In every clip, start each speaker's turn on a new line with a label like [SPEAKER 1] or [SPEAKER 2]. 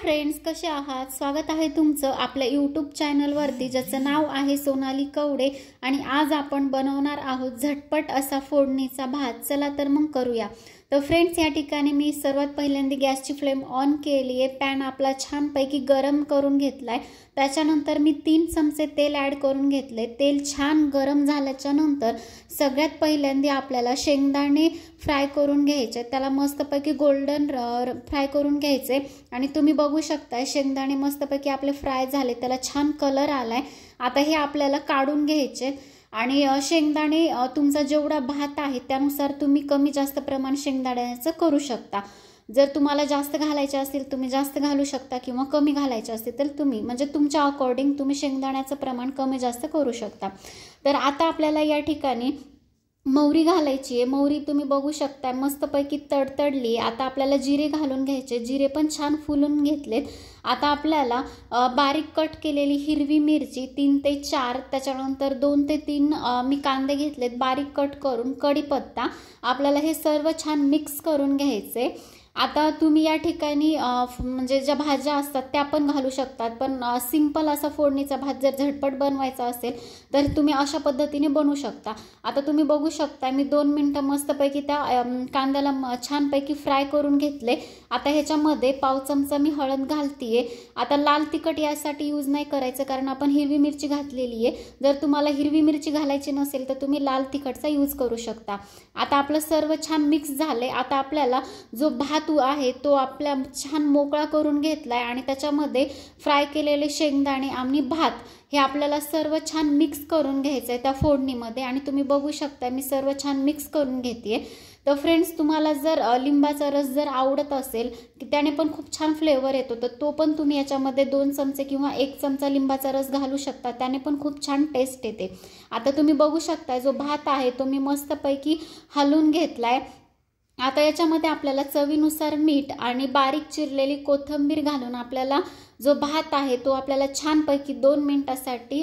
[SPEAKER 1] friends कसे आहात स्वागत आहे तुमचं आपल्या यूट्यूब चॅनलवरती ज्याचं नाव आहे सोनाली कवडे आणि आज आपण बनवणार आहोत झटपट असा फोडणीचा भात चला तर मग करूया तर फ्रेंड्स या ठिकाणी मी सर्वात पहिल्यांदा गॅसची फ्लेम ऑन केली आहे पॅन आपला छानपैकी गरम करून घेतला आहे त्याच्यानंतर मी तीन चमचे तेल ॲड करून घेतले तेल छान गरम झाल्याच्या नंतर सगळ्यात पहिल्यांदा आपल्याला शेंगदाणे फ्राय करून घ्यायचे त्याला मस्तपैकी गोल्डन फ्राय करून घ्यायचे आणि तुम्ही बघू शकता शेंगदाणे मस्तपैकी आपले फ्राय झाले त्याला छान कलर आला आता हे आपल्याला काढून घ्यायचे आणि शेंगदाणे तुमचा जेवढा भात आहे त्यानुसार तुम्ही कमी जास्त प्रमाण शेंगदाण्याचं करू शकता जर तुम्हाला जास्त घालायचे असतील तुम्ही जास्त घालू शकता किंवा कमी घालायचे असतील तर तुम्ही म्हणजे तुमच्या अकॉर्डिंग तुम्ही शेंगदाण्याचं प्रमाण कमी जास्त करू शकता तर आता आपल्याला या ठिकाणी मोहरी घालायची आहे मोहरी तुम्ही बघू शकताय मस्तपैकी तडतडली आता आपल्याला जिरे घालून घ्यायचे जिरे पण छान फुलून घेतलेत आता आपल्याला बारीक कट केलेली हिरवी मिरची तीन ते चार त्याच्यानंतर दोन ते तीन मी कांदे घेतलेत बारीक कट करून कढीपत्ता आपल्याला हे सर्व छान मिक्स करून घ्यायचे आता तुम्ही या ठिकाणी म्हणजे ज्या भाज्या असतात त्या पण घालू शकतात पण सिंपल असा फोडणीचा भात जर झटपट बनवायचा असेल तर तुम्ही अशा पद्धतीने बनवू शकता आता तुम्ही बघू शकता मी दोन मिनटं मस्तपैकी त्या कांद्याला छानपैकी फ्राय करून घेतले आता ह्याच्यामध्ये पाव चमचा मी हळद घालतीये आता लाल तिखट यासाठी यूज नाही करायचं कारण आपण हिरवी मिरची घातलेली आहे जर तुम्हाला हिरवी मिरची घालायची नसेल तर तुम्ही लाल तिखटचा यूज करू शकता आता आपलं सर्व छान मिक्स झाले आता आपल्याला जो भात तू आहे तो आपल्या छान मोकळा करून घेतला आहे आणि त्याच्यामध्ये फ्राय केलेले शेंगदाणे आणि भात हे आपल्याला सर्व छान मिक्स करून घ्यायचं आहे त्या फोडणीमध्ये आणि तुम्ही बघू शकता मी सर्व छान मिक्स करून घेते तर फ्रेंड्स तुम्हाला जर लिंबाचा रस जर आवडत असेल की त्याने पण खूप छान फ्लेवर येतो तर तो पण तुम्ही याच्यामध्ये दोन चमचे किंवा एक चमचा लिंबाचा रस घालू शकता त्याने पण खूप छान टेस्ट येते आता तुम्ही बघू शकता जो भात आहे तो मी मस्तपैकी हलवून घेतलाय आता याच्यामध्ये आपल्याला चवीनुसार मीठ आणि बारीक चिरलेली कोथंबीर घालून आपल्याला जो भात आहे तो आपल्याला छानपैकी दोन मिनटासाठी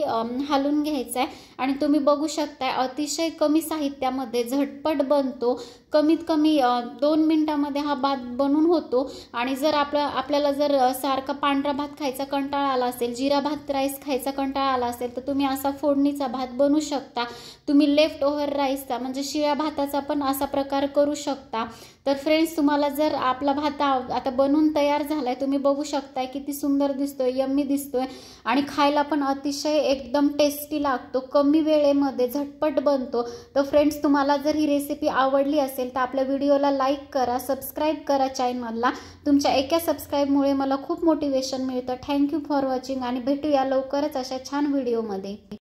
[SPEAKER 1] हालून घ्यायचा आहे आणि तुम्ही बघू शकताय अतिशय कमी साहित्यामध्ये झटपट बनतो कमीत कमी दोन मिनटामध्ये हा भात बनून होतो आणि जर आपलं आपल्याला जर सारखा पांढरा भात खायचा कंटाळा आला असेल जिरा भात राईस खायचा कंटाळा आला असेल तर तुम्ही असा फोडणीचा भात बनवू शकता तुम्ही लेफ्ट ओव्हर राईसचा म्हणजे शिळ्या भाताचा पण असा प्रकार करू शकता तर फ्रेंड्स तुम्हाला जर आपला भात आता बनून तयार झालाय तुम्ही बघू शकताय किती सुंदर दिसतोय यम्मी दिसतोय आणि खायला पण अतिशय एकदम टेस्टी लागतो कमी वेळेमध्ये झटपट बनतो तर फ्रेंड्स तुम्हाला जर ही रेसिपी आवडली असेल तर आपल्या व्हिडिओला लाईक करा सबस्क्राईब करा चॅनलला तुमच्या एका सबस्क्राईबमुळे मला खूप मोटिवेशन मिळतं थँक्यू फॉर वॉचिंग आणि भेटूया लवकरच अशा छान व्हिडिओमध्ये